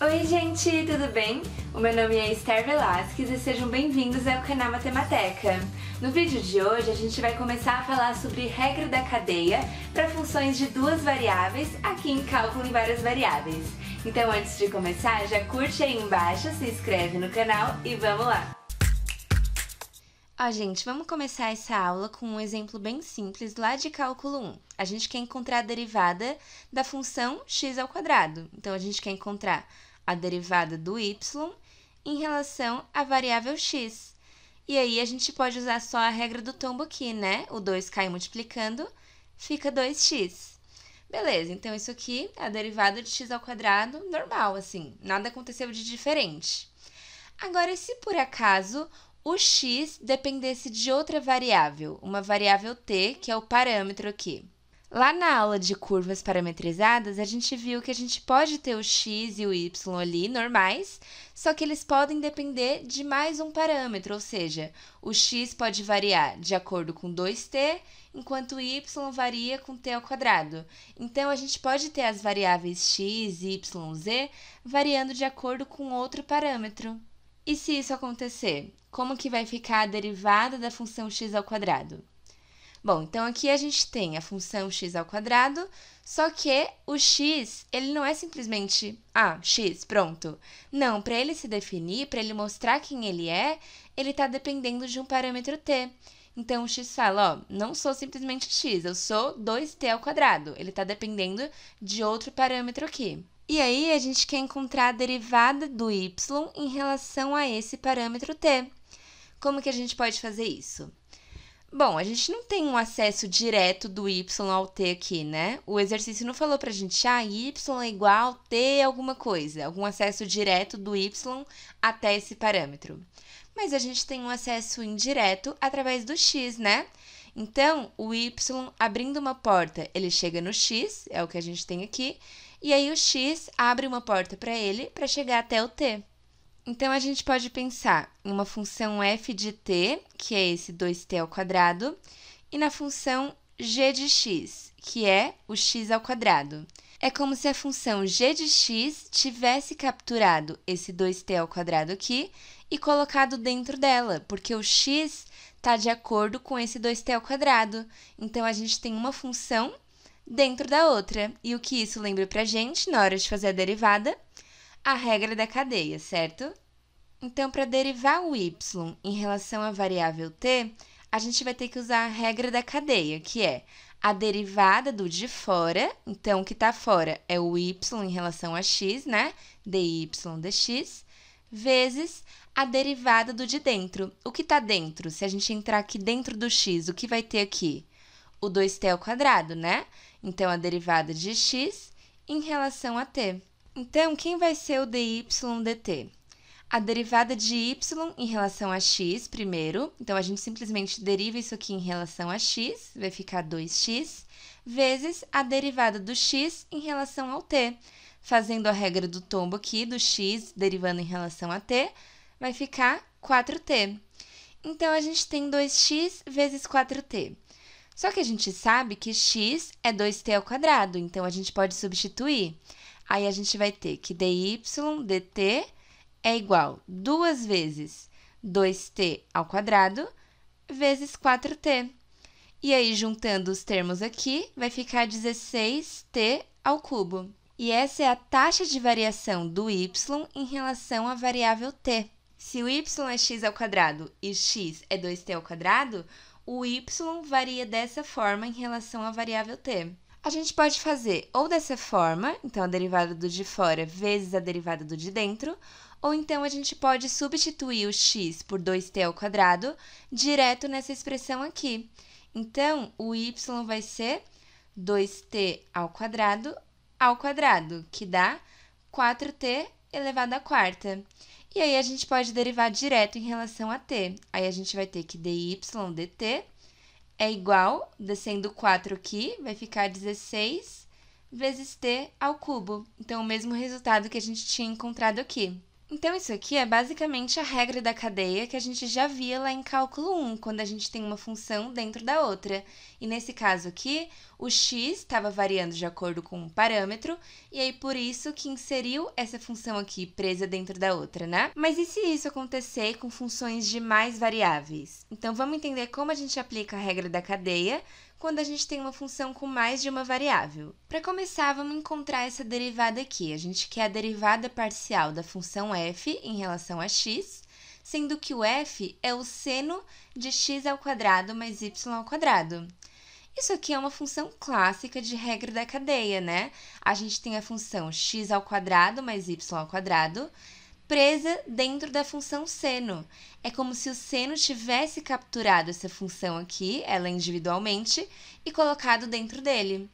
Oi gente, tudo bem? O meu nome é Esther Velasquez e sejam bem-vindos ao canal Matemateca. No vídeo de hoje a gente vai começar a falar sobre regra da cadeia para funções de duas variáveis aqui em cálculo em várias variáveis. Então antes de começar, já curte aí embaixo, se inscreve no canal e vamos lá! Ó, oh, gente, vamos começar essa aula com um exemplo bem simples lá de cálculo 1. A gente quer encontrar a derivada da função x ao quadrado. Então, a gente quer encontrar a derivada do y, em relação à variável x. E aí a gente pode usar só a regra do tombo aqui, né? O 2 cai multiplicando, fica 2x. Beleza, então isso aqui é a derivada de x ao quadrado, normal, assim, nada aconteceu de diferente. Agora, se por acaso o x dependesse de outra variável, uma variável t, que é o parâmetro aqui, Lá na aula de curvas parametrizadas, a gente viu que a gente pode ter o x e o y ali normais, só que eles podem depender de mais um parâmetro, ou seja, o x pode variar de acordo com 2t, enquanto o y varia com t ao quadrado. Então a gente pode ter as variáveis x, y, z variando de acordo com outro parâmetro. E se isso acontecer, como que vai ficar a derivada da função x ao quadrado? Bom, então aqui a gente tem a função x ao quadrado, só que o x, ele não é simplesmente, ah, x, pronto. Não, para ele se definir, para ele mostrar quem ele é, ele está dependendo de um parâmetro t. Então, o x fala, ó, não sou simplesmente x, eu sou 2t ao quadrado. Ele está dependendo de outro parâmetro aqui. E aí, a gente quer encontrar a derivada do y em relação a esse parâmetro t. Como que a gente pode fazer isso? Bom, a gente não tem um acesso direto do y ao t aqui, né? O exercício não falou pra gente, ah, y é igual a t alguma coisa, algum acesso direto do y até esse parâmetro. Mas a gente tem um acesso indireto através do x, né? Então, o y abrindo uma porta, ele chega no x, é o que a gente tem aqui, e aí o x abre uma porta para ele para chegar até o t. Então a gente pode pensar em uma função f de t, que é esse 2t ao quadrado, e na função g de x, que é o x ao quadrado. É como se a função g de x tivesse capturado esse 2t ao quadrado aqui e colocado dentro dela, porque o x está de acordo com esse 2t ao quadrado. Então a gente tem uma função dentro da outra. E o que isso lembra para a gente na hora de fazer a derivada? a regra da cadeia, certo? Então, para derivar o y em relação à variável t, a gente vai ter que usar a regra da cadeia, que é a derivada do de fora, então o que está fora é o y em relação a x, né? dy dx, vezes a derivada do de dentro. O que está dentro? Se a gente entrar aqui dentro do x, o que vai ter aqui? O 2t ao quadrado, né? Então, a derivada de x em relação a t. Então, quem vai ser o dy dt? A derivada de y em relação a x primeiro, então a gente simplesmente deriva isso aqui em relação a x, vai ficar 2x, vezes a derivada do x em relação ao t. Fazendo a regra do tombo aqui, do x derivando em relação a t, vai ficar 4t. Então, a gente tem 2x vezes 4t. Só que a gente sabe que x é 2t ao quadrado, então a gente pode substituir. Aí a gente vai ter que dy dt é igual duas vezes 2t ao quadrado vezes 4t. E aí, juntando os termos aqui, vai ficar 16t ao cubo. E essa é a taxa de variação do y em relação à variável t. Se o y é x ao quadrado e x é 2t ao quadrado, o y varia dessa forma em relação à variável t. A gente pode fazer ou dessa forma, então a derivada do de fora vezes a derivada do de dentro, ou então a gente pode substituir o x por 2t ao quadrado direto nessa expressão aqui. Então, o y vai ser 2t ao quadrado ao quadrado, que dá 4t elevado à quarta. E aí a gente pode derivar direto em relação a t. Aí a gente vai ter que dy dt é igual, descendo 4 aqui, vai ficar 16 vezes t ao cubo. Então, o mesmo resultado que a gente tinha encontrado aqui. Então, isso aqui é basicamente a regra da cadeia que a gente já via lá em cálculo 1, quando a gente tem uma função dentro da outra. E nesse caso aqui, o x estava variando de acordo com um parâmetro, e aí por isso que inseriu essa função aqui presa dentro da outra, né? Mas e se isso acontecer com funções de mais variáveis? Então, vamos entender como a gente aplica a regra da cadeia quando a gente tem uma função com mais de uma variável. Para começar, vamos encontrar essa derivada aqui. A gente quer a derivada parcial da função f em relação a x, sendo que o f é o seno de x ao quadrado mais y ao quadrado. Isso aqui é uma função clássica de regra da cadeia, né? A gente tem a função x ao quadrado mais y ao quadrado presa dentro da função seno. É como se o seno tivesse capturado essa função aqui, ela individualmente, e colocado dentro dele.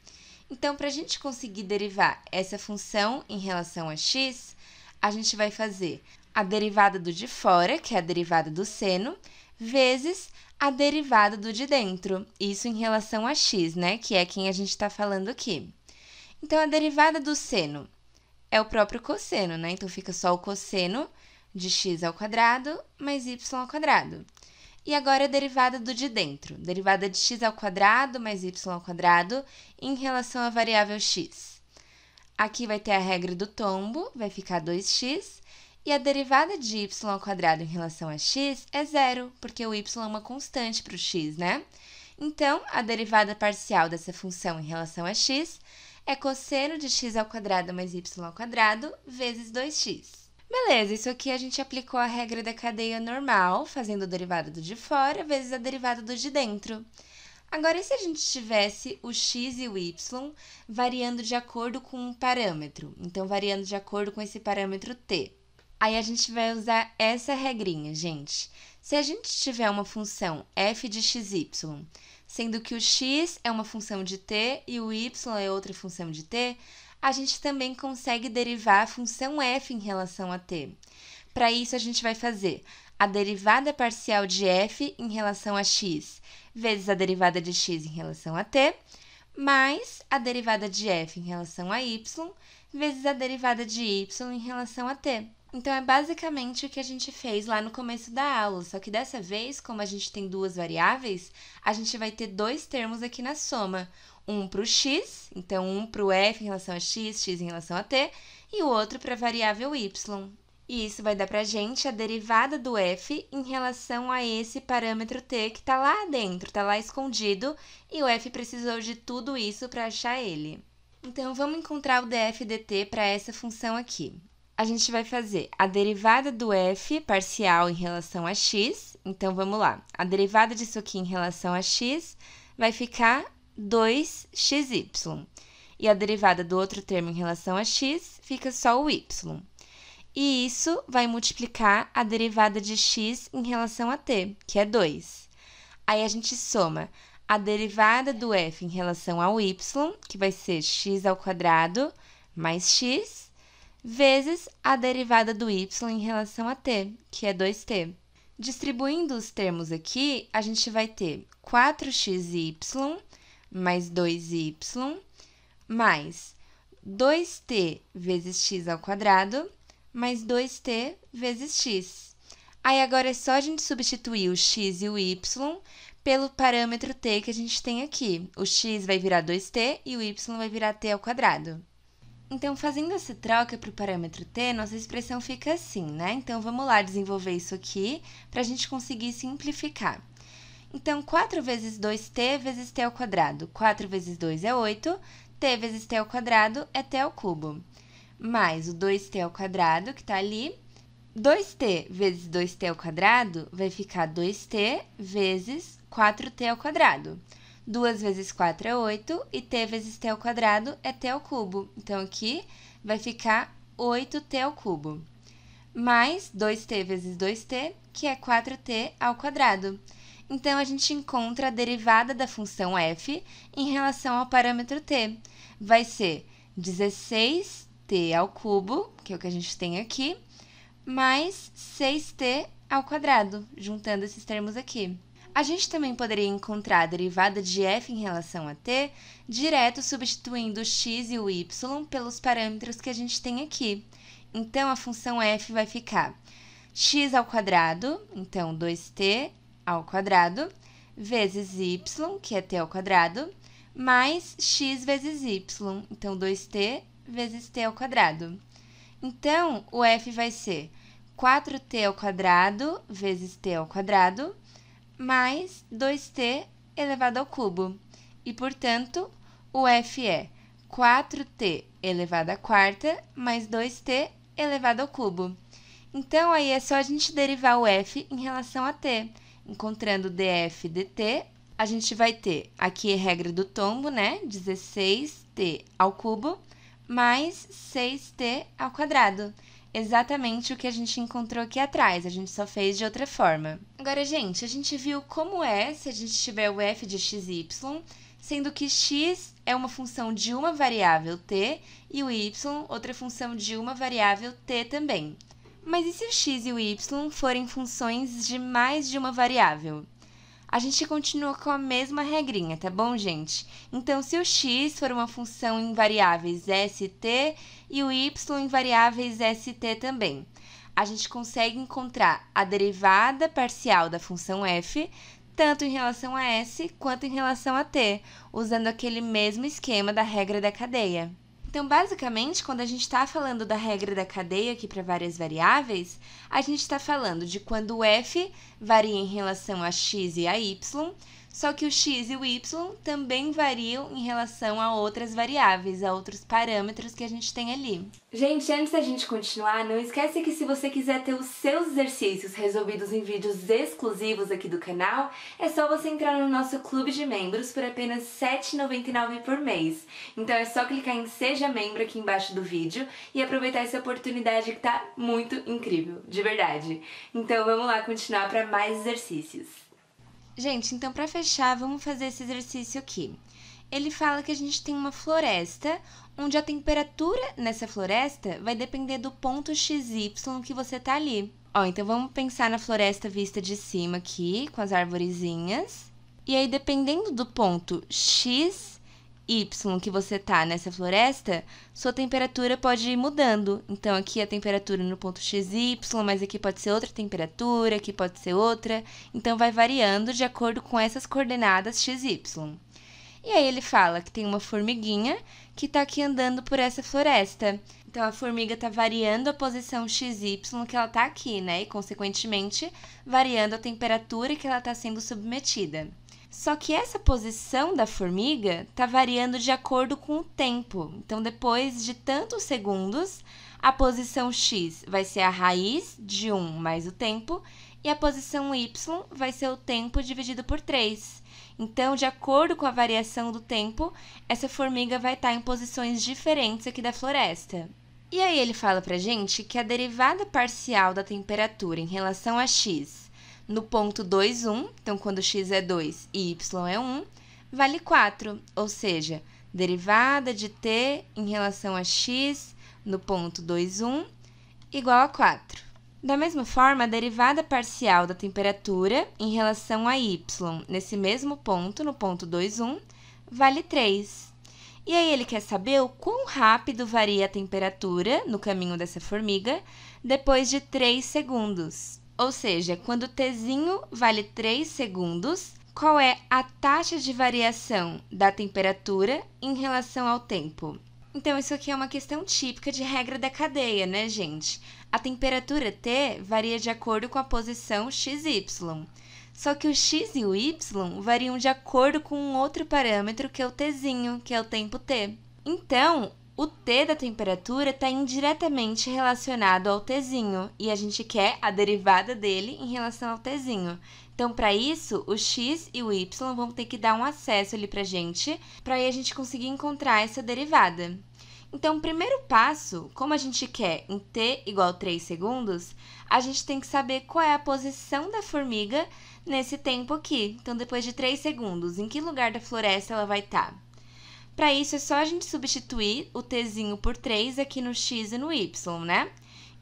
Então, para a gente conseguir derivar essa função em relação a x, a gente vai fazer a derivada do de fora, que é a derivada do seno, vezes a derivada do de dentro. Isso em relação a x, né? Que é quem a gente está falando aqui. Então, a derivada do seno é o próprio cosseno, né? Então fica só o cosseno de x ao quadrado mais y ao quadrado. E agora a derivada do de dentro, derivada de x ao quadrado mais y ao quadrado em relação à variável x. Aqui vai ter a regra do tombo, vai ficar 2x, e a derivada de y ao quadrado em relação a x é zero, porque o y é uma constante para o x, né? Então, a derivada parcial dessa função em relação a x é cosseno de x ao quadrado mais y ao quadrado vezes 2x. Beleza, isso aqui a gente aplicou a regra da cadeia normal, fazendo a derivada do de fora vezes a derivada do de dentro. Agora, e se a gente tivesse o x e o y variando de acordo com um parâmetro? Então, variando de acordo com esse parâmetro t. Aí a gente vai usar essa regrinha, gente. Se a gente tiver uma função f de y sendo que o x é uma função de t e o y é outra função de t, a gente também consegue derivar a função f em relação a t. Para isso, a gente vai fazer a derivada parcial de f em relação a x vezes a derivada de x em relação a t, mais a derivada de f em relação a y vezes a derivada de y em relação a t. Então é basicamente o que a gente fez lá no começo da aula, só que dessa vez, como a gente tem duas variáveis, a gente vai ter dois termos aqui na soma, um para o x, então um para o f em relação a x, x em relação a t, e o outro para a variável y. E isso vai dar para a gente a derivada do f em relação a esse parâmetro t que está lá dentro, está lá escondido, e o f precisou de tudo isso para achar ele. Então, vamos encontrar o df dt para essa função aqui a gente vai fazer a derivada do f parcial em relação a x. Então, vamos lá. A derivada disso aqui em relação a x vai ficar 2xy. E a derivada do outro termo em relação a x fica só o y. E isso vai multiplicar a derivada de x em relação a t, que é 2. Aí a gente soma a derivada do f em relação ao y, que vai ser x ao quadrado mais x, vezes a derivada do y em relação a t, que é 2t. Distribuindo os termos aqui, a gente vai ter 4xy mais 2y mais 2t vezes x ao quadrado mais 2t vezes x. Aí agora é só a gente substituir o x e o y pelo parâmetro t que a gente tem aqui. O x vai virar 2t e o y vai virar t ao quadrado. Então, fazendo essa troca para o parâmetro t, nossa expressão fica assim, né? Então, vamos lá desenvolver isso aqui para a gente conseguir simplificar. Então, 4 vezes 2t vezes t ao quadrado. 4 vezes 2 é 8, t vezes t ao quadrado é t ao cubo. Mais o 2t ao quadrado, que está ali. 2t vezes 2t ao quadrado vai ficar 2t vezes 4t ao quadrado. 2 vezes 4 é 8 e t vezes t ao quadrado é t ao cubo. Então, aqui vai ficar 8t ao cubo, mais 2t vezes 2t, que é 4t ao quadrado. Então, a gente encontra a derivada da função f em relação ao parâmetro t. Vai ser 16t ao cubo, que é o que a gente tem aqui, mais 6t ao quadrado, juntando esses termos aqui. A gente também poderia encontrar a derivada de f em relação a t direto substituindo o x e o y pelos parâmetros que a gente tem aqui. Então, a função f vai ficar x ao quadrado, então 2t ao quadrado, vezes y, que é t ao quadrado, mais x vezes y, então 2t vezes t ao quadrado. Então, o f vai ser 4t ao quadrado vezes t ao quadrado mais 2t elevado ao cubo. E, portanto, o f é 4t elevado à quarta mais 2t elevado ao cubo. Então, aí é só a gente derivar o f em relação a t. Encontrando df dt, a gente vai ter, aqui é regra do tombo, né? 16t ao cubo mais 6t ao quadrado exatamente o que a gente encontrou aqui atrás, a gente só fez de outra forma. Agora, gente, a gente viu como é se a gente tiver o f de xy, sendo que x é uma função de uma variável t e o y outra função de uma variável t também. Mas e se o x e o y forem funções de mais de uma variável? a gente continua com a mesma regrinha, tá bom, gente? Então, se o x for uma função em variáveis st e o y em variáveis st também, a gente consegue encontrar a derivada parcial da função f, tanto em relação a s quanto em relação a t, usando aquele mesmo esquema da regra da cadeia. Então, basicamente, quando a gente está falando da regra da cadeia aqui para várias variáveis, a gente está falando de quando f varia em relação a x e a y, só que o x e o y também variam em relação a outras variáveis, a outros parâmetros que a gente tem ali. Gente, antes da gente continuar, não esquece que se você quiser ter os seus exercícios resolvidos em vídeos exclusivos aqui do canal, é só você entrar no nosso clube de membros por apenas R$ 7,99 por mês. Então é só clicar em Seja Membro aqui embaixo do vídeo e aproveitar essa oportunidade que tá muito incrível, de verdade. Então vamos lá continuar para mais exercícios. Gente, então para fechar, vamos fazer esse exercício aqui. Ele fala que a gente tem uma floresta, onde a temperatura nessa floresta vai depender do ponto XY que você tá ali. Ó, então vamos pensar na floresta vista de cima aqui, com as arvorezinhas. E aí, dependendo do ponto X, Y que você tá nessa floresta, sua temperatura pode ir mudando. Então aqui a temperatura no ponto XY, mas aqui pode ser outra temperatura, aqui pode ser outra. Então vai variando de acordo com essas coordenadas XY. E aí ele fala que tem uma formiguinha que está aqui andando por essa floresta. Então a formiga está variando a posição XY que ela está aqui, né? E consequentemente variando a temperatura que ela está sendo submetida. Só que essa posição da formiga está variando de acordo com o tempo. Então, depois de tantos segundos, a posição x vai ser a raiz de 1 mais o tempo, e a posição y vai ser o tempo dividido por 3. Então, de acordo com a variação do tempo, essa formiga vai estar tá em posições diferentes aqui da floresta. E aí ele fala a gente que a derivada parcial da temperatura em relação a x no ponto 2, 1, então quando x é 2 e y é 1, vale 4, ou seja, derivada de t em relação a x no ponto 2, 1, igual a 4. Da mesma forma, a derivada parcial da temperatura em relação a y nesse mesmo ponto, no ponto 2, 1, vale 3. E aí ele quer saber o quão rápido varia a temperatura no caminho dessa formiga depois de 3 segundos. Ou seja, quando Tzinho vale 3 segundos, qual é a taxa de variação da temperatura em relação ao tempo? Então, isso aqui é uma questão típica de regra da cadeia, né, gente? A temperatura T varia de acordo com a posição XY. Só que o x e o y variam de acordo com um outro parâmetro que é o tzinho, que é o tempo t. Então, o T da temperatura está indiretamente relacionado ao Tzinho e a gente quer a derivada dele em relação ao Tzinho. Então, para isso, o x e o y vão ter que dar um acesso ali para a gente, para aí a gente conseguir encontrar essa derivada. Então, o primeiro passo, como a gente quer em t igual a 3 segundos, a gente tem que saber qual é a posição da formiga nesse tempo aqui. Então, depois de 3 segundos, em que lugar da floresta ela vai estar? Tá? Para isso é só a gente substituir o tzinho por 3 aqui no x e no y, né?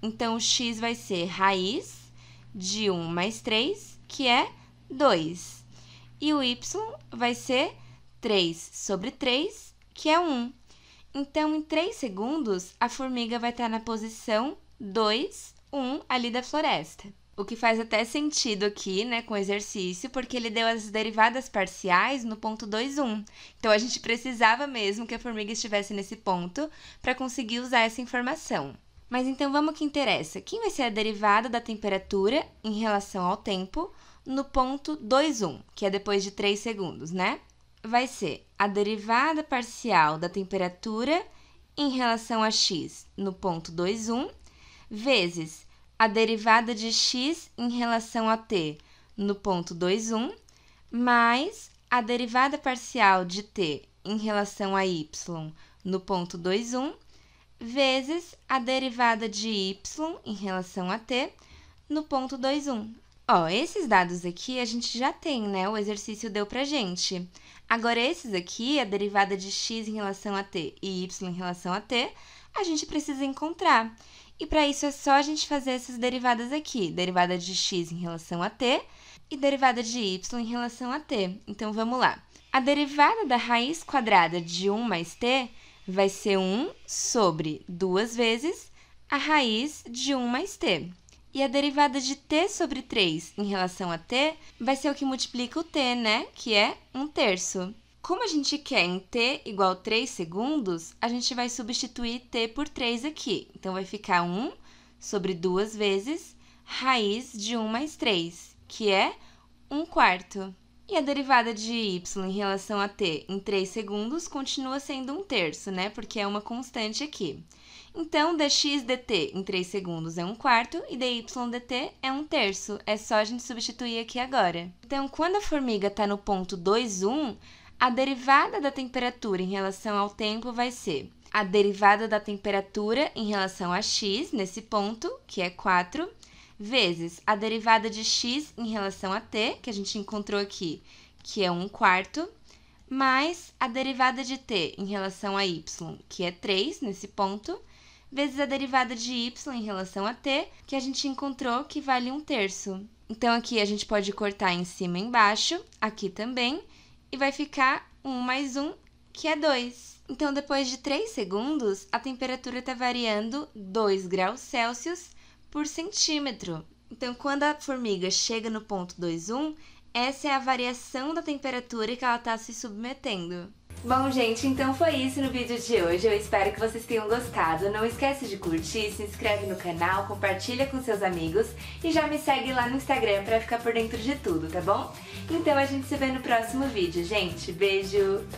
Então, o x vai ser raiz de 1 mais 3, que é 2. E o y vai ser 3 sobre 3, que é 1. Então, em 3 segundos, a formiga vai estar na posição 2, 1 ali da floresta. O que faz até sentido aqui, né, com o exercício, porque ele deu as derivadas parciais no ponto 2,1. Então a gente precisava mesmo que a formiga estivesse nesse ponto para conseguir usar essa informação. Mas então vamos ao que interessa. Quem vai ser a derivada da temperatura em relação ao tempo no ponto 2,1, que é depois de 3 segundos, né? Vai ser a derivada parcial da temperatura em relação a x no ponto 2,1 vezes a derivada de x em relação a t no ponto 2, 1, mais a derivada parcial de t em relação a y no ponto 2, 1, vezes a derivada de y em relação a t no ponto 2, 1. Ó, esses dados aqui a gente já tem, né? O exercício deu para gente. Agora, esses aqui, a derivada de x em relação a t e y em relação a t, a gente precisa encontrar. E para isso é só a gente fazer essas derivadas aqui, derivada de x em relação a t e derivada de y em relação a t. Então vamos lá. A derivada da raiz quadrada de 1 mais t vai ser 1 sobre 2 vezes a raiz de 1 mais t. E a derivada de t sobre 3 em relação a t vai ser o que multiplica o t, né? Que é 1 terço. Como a gente quer em t igual 3 segundos, a gente vai substituir t por 3 aqui. Então, vai ficar 1 sobre 2 vezes raiz de 1 mais 3, que é 1 quarto. E a derivada de y em relação a t em 3 segundos continua sendo 1 terço, né? Porque é uma constante aqui. Então, dx dt em 3 segundos é 1 quarto e dy dt é 1 terço. É só a gente substituir aqui agora. Então, quando a formiga está no ponto 2, 1, a derivada da temperatura em relação ao tempo vai ser a derivada da temperatura em relação a x, nesse ponto, que é 4, vezes a derivada de x em relação a t, que a gente encontrou aqui, que é 1 quarto, mais a derivada de t em relação a y, que é 3 nesse ponto, vezes a derivada de y em relação a t, que a gente encontrou que vale 1 terço. Então, aqui a gente pode cortar em cima e embaixo, aqui também, e vai ficar 1 mais 1, que é 2. Então, depois de 3 segundos, a temperatura está variando 2 graus Celsius por centímetro. Então, quando a formiga chega no ponto 21, essa é a variação da temperatura que ela está se submetendo. Bom, gente, então foi isso no vídeo de hoje. Eu espero que vocês tenham gostado. Não esquece de curtir, se inscreve no canal, compartilha com seus amigos e já me segue lá no Instagram pra ficar por dentro de tudo, tá bom? Então a gente se vê no próximo vídeo, gente. Beijo!